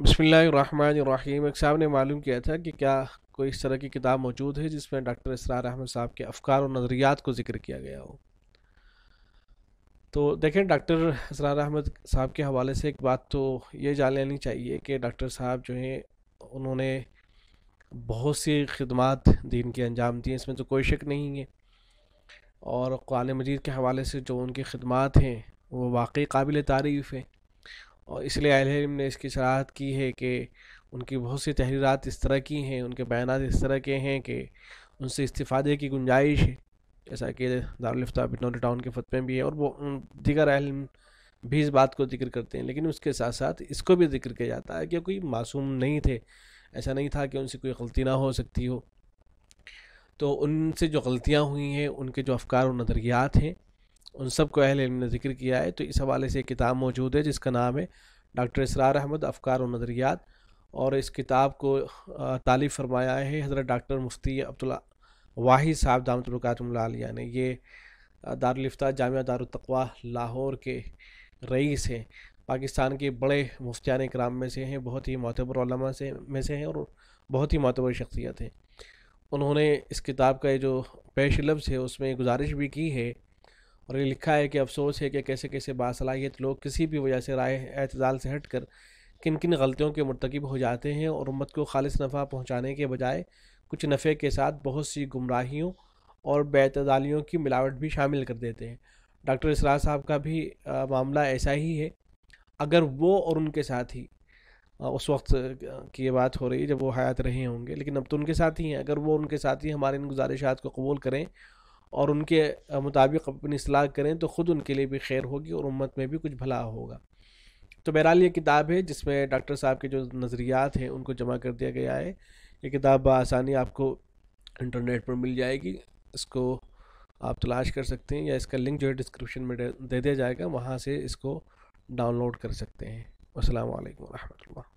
बसमीम एक साहब ने मालूम किया था कि क्या कोई इस तरह की किताब मौजूद है जिसमें डॉक्टर इसरार अहमद साहब के अफकार और नज़रियात को जिक्र किया गया हो तो देखें डॉक्टर इसरार अहमद साहब के हवाले से एक बात तो ये जान लेनी चाहिए कि डॉक्टर साहब जो हैं उन्होंने बहुत सी खदमात दीन के अंजाम दिए इसमें तो कोई शक नहीं है और कुरान मजीद के हवाले से जो उनकी खदमात हैं वो वाकई काबिल तारीफ़ हैं और इसलिए आलिम ने इसकी सराहत की है कि उनकी बहुत सी तहरीरत इस तरह की हैं उनके बयान इस तरह के हैं कि उनसे इस्तीफ़ादे की गुंजाइश है जैसा कि दारफ्ताब बिटनौरी टाउन के फतमे भी है और वो दिगर अहल भी इस बात को जिक्र करते हैं लेकिन उसके साथ साथ इसको भी जिक्र किया जाता है कि कोई मासूम नहीं थे ऐसा नहीं था कि उनसे कोई गलती ना हो सकती हो तो उनसे जो गलतियाँ हुई हैं उनके जो अफकार और नज़रियात हैं उन सब को अहल ने जिक्र किया है तो इस हवाले से एक किताब मौजूद है जिसका नाम है डॉक्टर इसरार अहमद अफकार व नज़रियात और इस किताब को तालीब फरमाया है हज़रत डॉक्टर मुफ्ती अब्दुल्ला वाहिद साहब दामतुल्कातमिया ने ये दारफ्ता जामिया दारतवा लाहौर के रईस हैं पाकिस्तान के बड़े मुफ्तान कराम में से हैं बहुत ही मतबर से में से हैं और बहुत ही मतबर शख्सियत हैं उन्होंने इस किताब का जो पेश लफ्ज़ है उसमें गुजारिश भी की है और ये लिखा है कि अफसोस है कि कैसे कैसे बासलाहियत लोग किसी भी वजह से राय एतजाल से हट कर किन किन गलतियों के मरतकब हो जाते हैं और उम्मत को खालिश नफ़ा पहुँचाने के बजाय कुछ नफ़े के साथ बहुत सी गुमराहियों और बेतदालियों की मिलावट भी शामिल कर देते हैं डॉक्टर इसरा साहब का भी आ, मामला ऐसा ही है अगर वो और उनके साथ ही आ, उस वक्त की ये बात हो रही है जब वो हयात रहे होंगे लेकिन अब तो उनके साथ ही हैं अगर वो उनके साथ ही हमारे इन गुजारिशात को कबूल करें और उनके मुताबिक अपनी सलाह करें तो ख़ुद उनके लिए भी खैर होगी और उम्मत में भी कुछ भला होगा तो बहरहाल ये किताब है जिसमें डॉक्टर साहब के जो नज़रियात हैं उनको जमा कर दिया गया है ये किताब आसानी आपको इंटरनेट पर मिल जाएगी इसको आप तलाश कर सकते हैं या इसका लिंक जो है डिस्क्रिप्शन में दे दिया जाएगा वहाँ से इसको डाउनलोड कर सकते हैं असल वरहमल